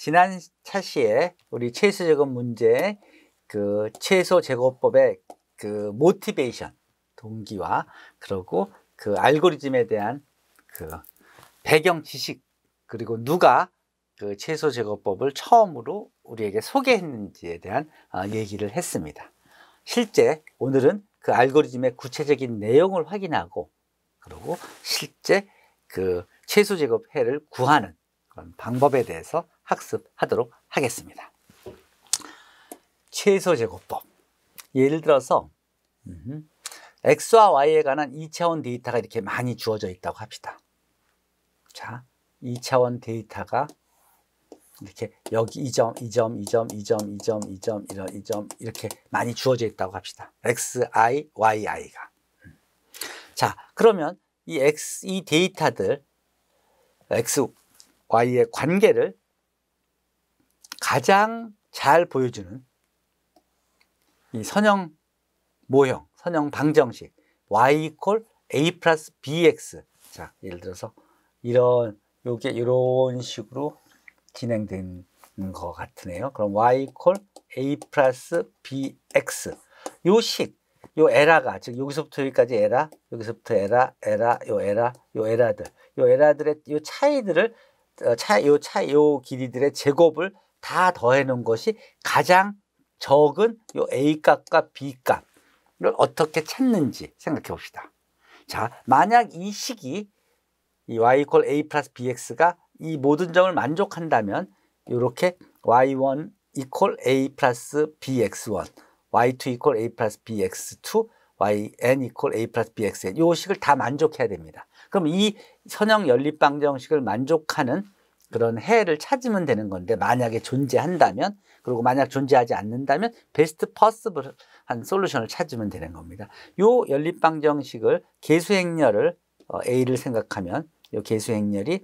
지난 차시에 우리 최소 제곱 문제 그 최소 제곱법의 그 모티베이션 동기와 그리고 그 알고리즘에 대한 그 배경 지식 그리고 누가 그 최소 제거법을 처음으로 우리에게 소개했는지에 대한 어, 얘기를 했습니다. 실제 오늘은 그 알고리즘의 구체적인 내용을 확인하고 그리고 실제 그 최소 제곱 해를 구하는 그런 방법에 대해서 학습하도록 하겠습니다. 최소 제곱법. 예를 들어서 x와 y에 관한 2차원 데이터가 이렇게 많이 주어져 있다고 합시다. 자, 2차원 데이터가 이렇게 여기 2점, 2점, 2점, 2점, 2점, 2점, 이점 2점 이렇게 많이 주어져 있다고 합시다. x, i, y, i가. 음. 자, 그러면 이 x, 이 데이터들 x, Y의 관계를 가장 잘 보여주는 이 선형 모형, 선형 방정식 y equal a 플러스 bx 자, 예를 들어서 이런 요게 이런 식으로 진행된 것 같으네요. 그럼 y equal a 플러스 bx 요 식, 요 에라가 즉 여기서부터 여기까지 에라, 여기서부터 에라, 에라, 요 에라, 요 에라들, 요 에라들의 요 차이들을 어, 차, 요 차, 요 길이들의 제곱을 다 더해 놓은 것이 가장 적은 요 A 값과 B 값을 어떻게 찾는지 생각해 봅시다. 자, 만약 이 식이 이 y equal a 플러스 bx가 이 모든 점을 만족한다면 이렇게 y1 equal a 플러스 bx1, y2 equal a 플러스 bx2, yn equal a 플러스 bxn 이 식을 다 만족해야 됩니다. 그럼 이 선형 연립방 정식을 만족하는 그런 해를 찾으면 되는 건데 만약에 존재한다면 그리고 만약 존재하지 않는다면 베스트 퍼스블한 솔루션을 찾으면 되는 겁니다. 요 연립방 정식을 계수행렬을 어, A를 생각하면 요 계수행렬이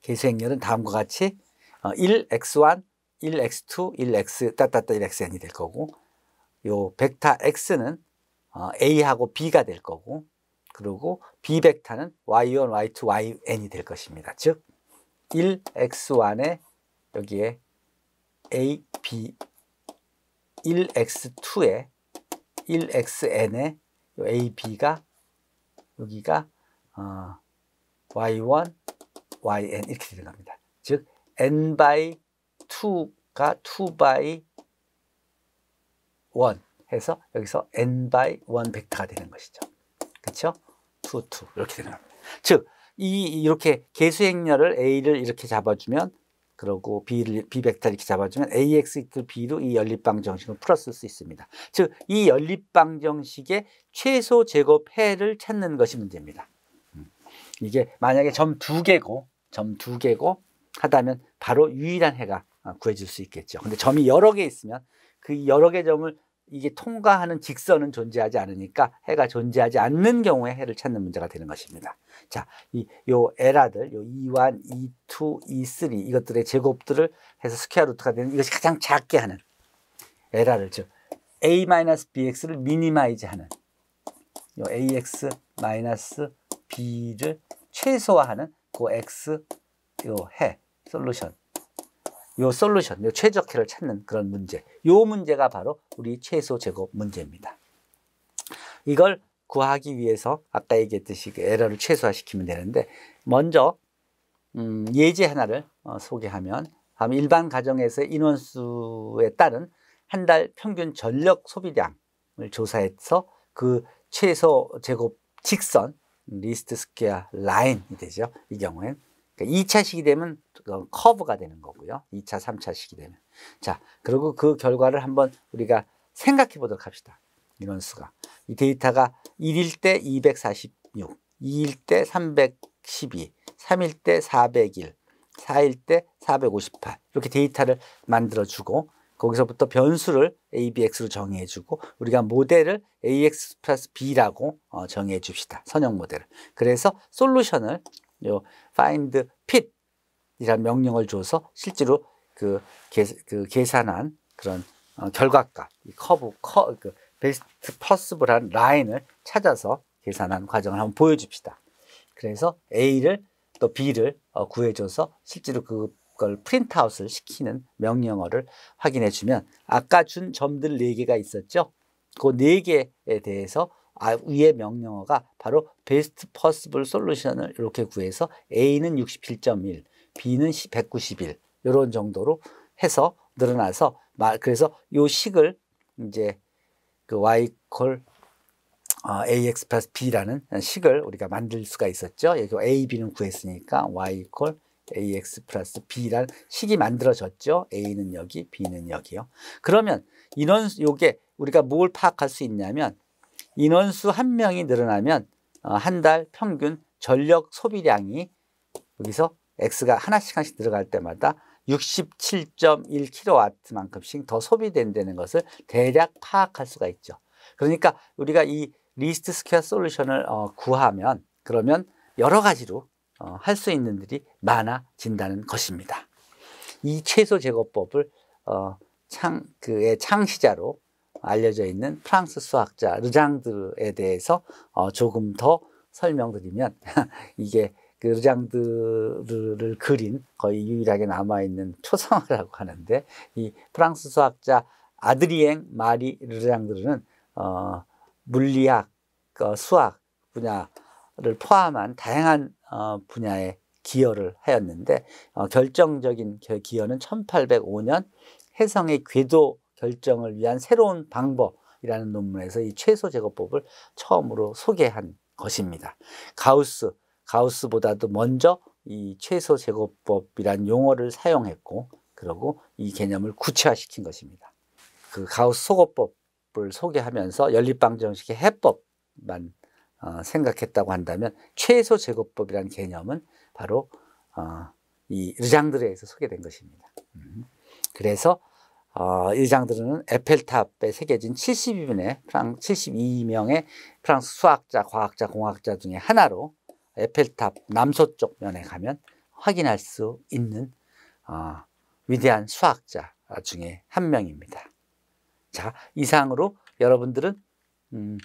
계수행렬은 다음과 같이 어, 1x1, 1x2, 1x 따따따 1xn이 될 거고 요 벡터 x는 어, a하고 b가 될 거고 그리고 B 벡터는 y1, y2, yn이 될 것입니다. 즉 1x1에 여기에 a, b 1x2에 1xn에 a, b가 여기가 어, y1, yn 이렇게 들어갑니다. 즉 n by 2가 2 by 1 해서 여기서 n by 1 벡터가 되는 것이죠. 그렇죠? 2, 투 이렇게 되는 겁니다. 즉, 이 이렇게 개수 행렬을 A를 이렇게 잡아주면 그러고 B를 B 벡터 이렇게 잡아주면 AX B로 이 연립방 정식을 풀었을 수 있습니다. 즉 이 연립방 정식의 최소 제곱해를 찾는 것이 문제입니다. 음. 이게 만약에 점 두 개고 점 두 개고 하다면 바로 유일한 해가 아, 구해질 수 있겠죠. 근데 점이 여러 개 있으면 그 여러 개 점을 이게 통과하는 직선은 존재하지 않으니까 해가 존재하지 않는 경우에 해를 찾는 문제가 되는 것입니다. 자, 이, 요 에라들, 요 E1, E2, E3 이것들의 제곱들을 해서 스퀘어 루트가 되는 이것이 가장 작게 하는 에라를 즉 A-BX를 미니마이즈하는 요 AX-B를 최소화하는 그 X 요 해 솔루션 요 솔루션, 요 최적화를 찾는 그런 문제. 요 문제가 바로 우리 최소 제곱 문제입니다. 이걸 구하기 위해서 아까 얘기했듯이 그 에러를 최소화시키면 되는데 먼저 음, 예제 하나를 어, 소개하면 다음 일반 가정에서 인원수에 따른 한 달 평균 전력 소비량을 조사해서 그 최소 제곱 직선 리스트 스퀘어 라인이 되죠. 이 경우엔 그러니까 2차 시기 되면 커브가 되는 거고요. 2차, 3차 시기 되면. 자, 그리고 그 결과를 한번 우리가 생각해 보도록 합시다. 이런 수가이 데이터가 1일 때 246, 2일 때 312, 3일 때 401, 4일 때 458. 이렇게 데이터를 만들어주고, 거기서부터 변수를 ABX로 정의해주고, 우리가 모델을 AX 플러스 B라고 어, 정의해 줍시다. 선형 모델을. 그래서 솔루션을 요 find fit 이란 명령을 줘서 실제로 그, 계, 그 계산한 그런 어, 결과값, 이 커브, 커, 그 베스트 퍼스블한 라인을 찾아서 계산한 과정을 한번 보여줍시다. 그래서 A를 또 B를 어, 구해줘서 실제로 그걸 프린트아웃을 시키는 명령어를 확인해주면 아까 준 점들 4개가 있었죠? 그 4개에 대해서 위의 명령어가 바로 베스트 퍼스블 솔루션을 이렇게 구해서 A는 61.1, B는 191 이런 정도로 해서 늘어나서 그래서 요 식을 이제 그 y 콜 ax 플러스 b라는 식을 우리가 만들 수가 있었죠. 여기 a, b는 구했으니까 y 콜 ax 플러스 b라는 식이 만들어졌죠. a는 여기, b는 여기요. 그러면 이런 요게 우리가 뭘 파악할 수 있냐면 인원수 한 명이 늘어나면 어, 한 달 평균 전력 소비량이 여기서 X가 하나씩 하나씩 들어갈 때마다 67.1kW만큼씩 더 소비된다는 것을 대략 파악할 수가 있죠. 그러니까 우리가 이 리스트 스퀘어 솔루션을 어, 구하면 그러면 여러 가지로 어, 할 수 있는 일이 많아진다는 것입니다. 이 최소 제거법을 어, 창, 그의 창시자로 알려져 있는 프랑스 수학자 르장드에 대해서 어, 조금 더 설명드리면 이게 그 르장드를 그린 거의 유일하게 남아있는 초상화라고 하는데 이 프랑스 수학자 아드리엥 마리 르장드는 어, 물리학, 어, 수학 분야를 포함한 다양한 어, 분야에 기여를 하였는데 어, 결정적인 그 기여는 1805년 혜성의 궤도 결정을 위한 새로운 방법이라는 논문에서 이 최소 제거법을 처음으로 소개한 것입니다. 가우스, 가우스보다도 먼저 이 최소 제거법이란 용어를 사용했고 그리고 이 개념을 구체화시킨 것입니다. 그 가우스 소거법을 소개하면서 연립방정식의 해법만 어, 생각했다고 한다면 최소 제거법이란 개념은 바로 어, 이 르장드레에서 소개된 것입니다. 음. 그래서 어, 일장들은 에펠탑에 새겨진 72명의 프랑 72명의 프랑스 수학자, 과학자, 공학자 중에 하나로 에펠탑 남서쪽 면에 가면 확인할 수 있는 어, 위대한 수학자 중에 한 명입니다. 자, 이상으로 여러분들은 음,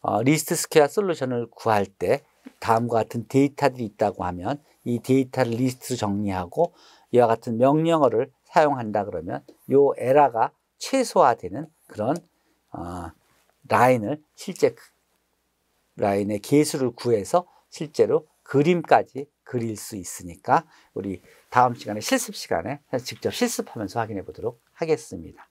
어, 리스트 스퀘어 솔루션을 구할 때 다음과 같은 데이터들이 있다고 하면 이 데이터를 리스트로 정리하고 이와 같은 명령어를 사용한다 그러면 이 에라가 최소화되는 그런 어, 라인을 실제 그 라인의 개수를 구해서 실제로 그림까지 그릴 수 있으니까 우리 다음 시간에 실습 시간에 직접 실습하면서 확인해 보도록 하겠습니다.